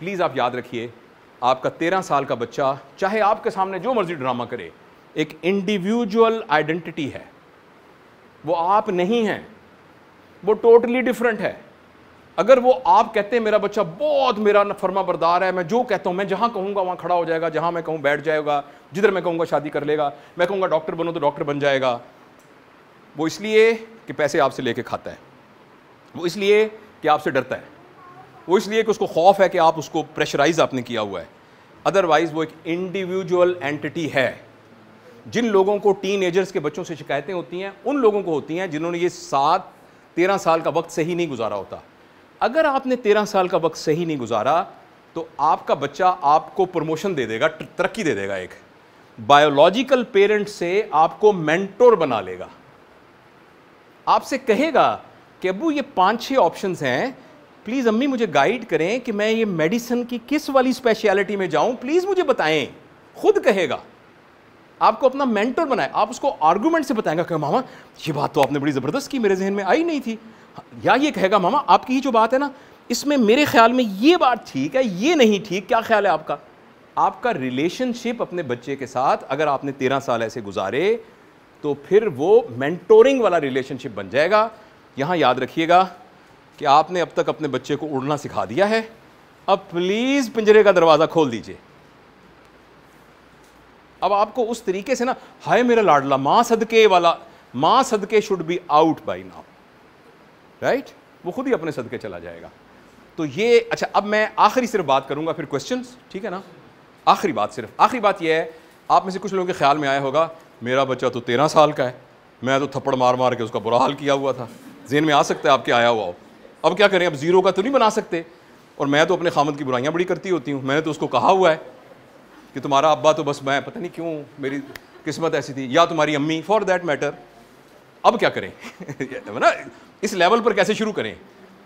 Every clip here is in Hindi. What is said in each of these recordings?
प्लीज़ आप याद रखिए आपका तेरह साल का बच्चा चाहे आपके सामने जो मर्जी ड्रामा करे एक इंडिविजुअल आइडेंटिटी है वो आप नहीं हैं वो टोटली डिफरेंट है अगर वो आप कहते हैं मेरा बच्चा बहुत मेरा फर्मा बरदार है मैं जो कहता हूँ मैं जहाँ कहूँगा वहाँ खड़ा हो जाएगा जहाँ मैं कहूँ बैठ जाएगा जिधर मैं कहूँगा शादी कर लेगा मैं कहूँगा डॉक्टर बनो तो डॉक्टर बन जाएगा वो इसलिए कि पैसे आपसे लेके खाता है वो इसलिए कि आपसे डरता है वो इसलिए कि उसको खौफ है कि आप उसको प्रेशराइज आपने किया हुआ है अदरवाइज़ वो एक इंडिविजुअल एंटिटी है जिन लोगों को टीन एजर्स के बच्चों से शिकायतें होती हैं उन लोगों को होती हैं जिन्होंने ये सात तेरह साल का वक्त सही नहीं गुजारा होता अगर आपने तेरह साल का वक्त सही नहीं गुजारा तो आपका बच्चा आपको प्रमोशन दे देगा तरक्की दे देगा एक बायोलॉजिकल पेरेंट से आपको मेंटोर बना लेगा आपसे कहेगा कि अबू ये पांच छह ऑप्शंस हैं प्लीज़ अम्मी मुझे गाइड करें कि मैं ये मेडिसिन की किस वाली स्पेशलिटी में जाऊं प्लीज़ मुझे बताएं खुद कहेगा आपको अपना मेंटर बनाए आप उसको आर्गूमेंट से बताएंगे कि मामा ये बात तो आपने बड़ी ज़बरदस्त की मेरे जहन में आई नहीं थी या ये कहेगा मामा आपकी ही जो बात है ना इसमें मेरे ख्याल में ये बात ठीक है ये नहीं ठीक क्या ख्याल है आपका आपका रिलेशनशिप अपने बच्चे के साथ अगर आपने तेरह साल ऐसे गुजारे तो फिर वो मेंटोरिंग वाला रिलेशनशिप बन जाएगा यहाँ याद रखिएगा कि आपने अब तक अपने बच्चे को उड़ना सिखा दिया है अब प्लीज़ पिंजरे का दरवाज़ा खोल दीजिए अब आपको उस तरीके से ना हाय मेरा लाडला माँ सदके वाला माँ सदके should be out by now right वो खुद ही अपने सदके चला जाएगा तो ये अच्छा अब मैं आखिरी सिर्फ बात करूँगा फिर क्वेश्चन ठीक है ना आखिरी बात सिर्फ आखिरी बात यह है आप में से कुछ लोगों के ख्याल में आया होगा मेरा बच्चा तो तेरह साल का है मैं तो थप्पड़ मार मार के उसका बुरा हाल किया हुआ था जेन में आ सकता है आपके आया हुआ हो अब क्या करें अब ज़ीरो का तो नहीं बना सकते और मैं तो अपने खामद की बुराइयाँ बड़ी करती होती हूँ मैंने तो उसको कहा हुआ है कि तुम्हारा अब्बा तो बस मैं पता नहीं क्यों मेरी किस्मत ऐसी थी या तुम्हारी अम्मी फॉर देट मैटर अब क्या करें तो ना इस लेवल पर कैसे शुरू करें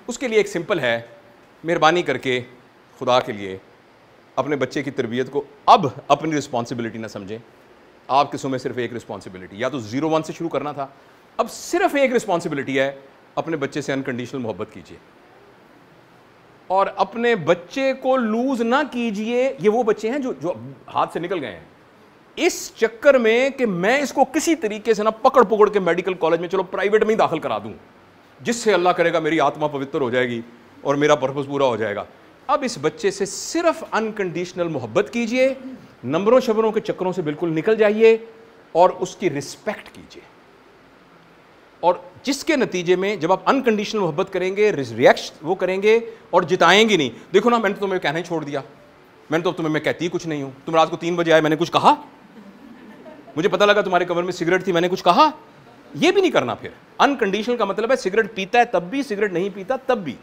उसके लिए एक सिंपल है मेहरबानी करके खुदा के लिए अपने बच्चे की तरबियत को अब अपनी रिस्पॉन्सिबिलिटी ना समझें आप किस्म में सिर्फ एक रिस्पॉन्सिबिलिटी या तो ज़ीरो वन से शुरू करना था अब सिर्फ एक रिस्पॉन्सिबिलिटी है अपने बच्चे से अनकंडीशनल मोहब्बत कीजिए और अपने बच्चे को लूज ना कीजिए ये वो बच्चे हैं जो जो हाथ से निकल गए हैं इस चक्कर में कि मैं इसको किसी तरीके से ना पकड़ पकड़ के मेडिकल कॉलेज में चलो प्राइवेट में ही दाखिल करा दूं जिससे अल्लाह करेगा मेरी आत्मा पवित्र हो जाएगी और मेरा पर्पज़ पूरा हो जाएगा अब इस बच्चे से सिर्फ अनकंडीशनल मोहब्बत कीजिए नंबरों शबरों के चक्करों से बिल्कुल निकल जाइए और उसकी रिस्पेक्ट कीजिए और जिसके नतीजे में जब आप अनकंडीशनल मोहब्बत करेंगे रिएक्ट वो करेंगे और जिताएंगे नहीं देखो ना मैंने तो तुम्हें कहना ही छोड़ दिया मैंने तो तुम्हें मैं कहती कुछ नहीं हूँ तुम रात को तीन बजे आए मैंने कुछ कहा मुझे पता लगा तुम्हारे कमर में सिगरेट थी मैंने कुछ कहा ये भी नहीं करना फिर अनकंडीशनल का मतलब है सिगरेट पीता है तब भी सिगरेट नहीं पीता तब भी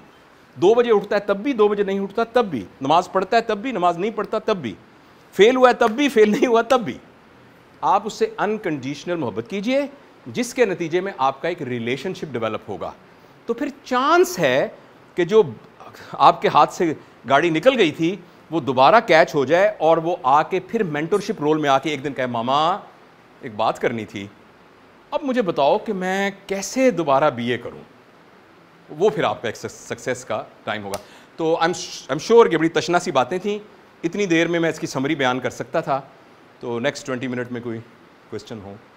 दो बजे उठता है तब भी दो बजे नहीं उठता तब भी नमाज पढ़ता है तब भी नमाज नहीं पढ़ता तब भी फेल हुआ है तब भी फेल नहीं हुआ तब भी आप उससे अनकंडीशनल मोहब्बत कीजिए जिसके नतीजे में आपका एक रिलेशनशिप डेवलप होगा तो फिर चांस है कि जो आपके हाथ से गाड़ी निकल गई थी वो दोबारा कैच हो जाए और वो आके फिर मेंटरशिप रोल में आके एक दिन कहे मामा एक बात करनी थी अब मुझे बताओ कि मैं कैसे दोबारा बीए करूं वो फिर आपका एक सक्सेस का टाइम होगा तो I am I am sure कि बड़ी तशना सी बातें थी इतनी देर में मैं इसकी समरी बयान कर सकता था तो नेक्स्ट ट्वेंटी मिनट में कोई क्वेश्चन हो